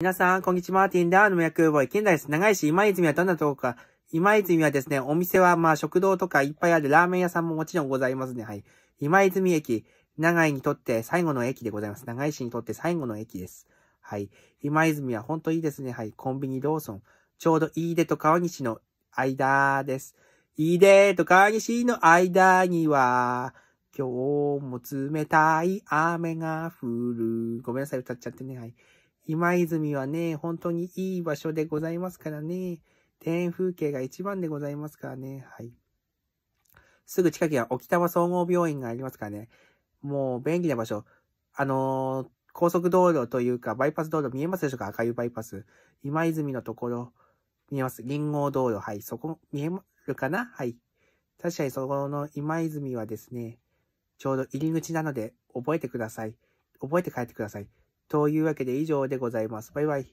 皆さん、こんにちは。マーティンダーの役ボー県内です。長井市今泉はどんなとこか、今泉はですね、お店はまあ食堂とかいっぱいあるラーメン屋さんももちろんございますね。はい。今泉駅、長井にとって最後の駅でございます。長井市にとって最後の駅です。はい。今泉は本当いいですね。はい。コンビニローソン。ちょうど飯出と川西の間です。飯出と川西の間には、今日も冷たい雨が降る。ごめんなさい、歌っちゃってね。はい。今泉はね、本当にいい場所でございますからね。庭園風景が一番でございますからね。はい。すぐ近くには沖縄総合病院がありますからね。もう便利な場所。あのー、高速道路というか、バイパス道路見えますでしょうか赤いバイパス。今泉のところ、見えます。林号道路。はい。そこ、見えるかなはい。確かにそこの今泉はですね、ちょうど入り口なので覚えてください。覚えて帰ってください。というわけで以上でございます。バイバイ。